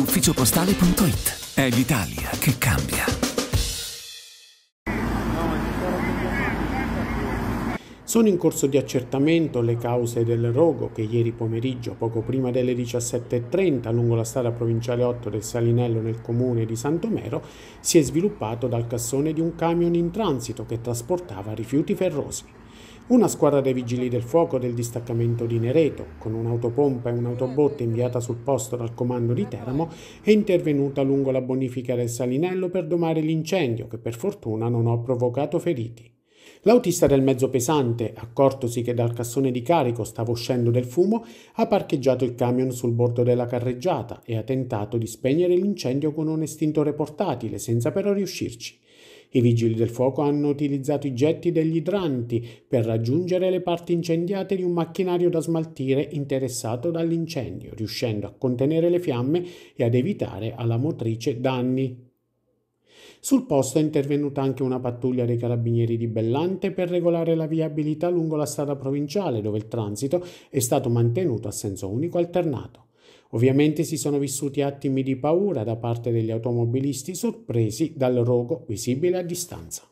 ufficiopostale.it. È l'Italia che cambia. Sono in corso di accertamento le cause del rogo che ieri pomeriggio, poco prima delle 17.30, lungo la strada provinciale 8 del Salinello nel comune di Santomero, si è sviluppato dal cassone di un camion in transito che trasportava rifiuti ferrosi. Una squadra dei vigili del fuoco del distaccamento di Nereto, con un'autopompa e un'autobotte inviata sul posto dal comando di Teramo, è intervenuta lungo la bonifica del Salinello per domare l'incendio, che per fortuna non ha provocato feriti. L'autista del mezzo pesante, accortosi che dal cassone di carico stava uscendo del fumo, ha parcheggiato il camion sul bordo della carreggiata e ha tentato di spegnere l'incendio con un estintore portatile, senza però riuscirci. I vigili del fuoco hanno utilizzato i getti degli idranti per raggiungere le parti incendiate di un macchinario da smaltire interessato dall'incendio, riuscendo a contenere le fiamme e ad evitare alla motrice danni. Sul posto è intervenuta anche una pattuglia dei carabinieri di Bellante per regolare la viabilità lungo la strada provinciale dove il transito è stato mantenuto a senso unico alternato. Ovviamente si sono vissuti attimi di paura da parte degli automobilisti sorpresi dal rogo visibile a distanza.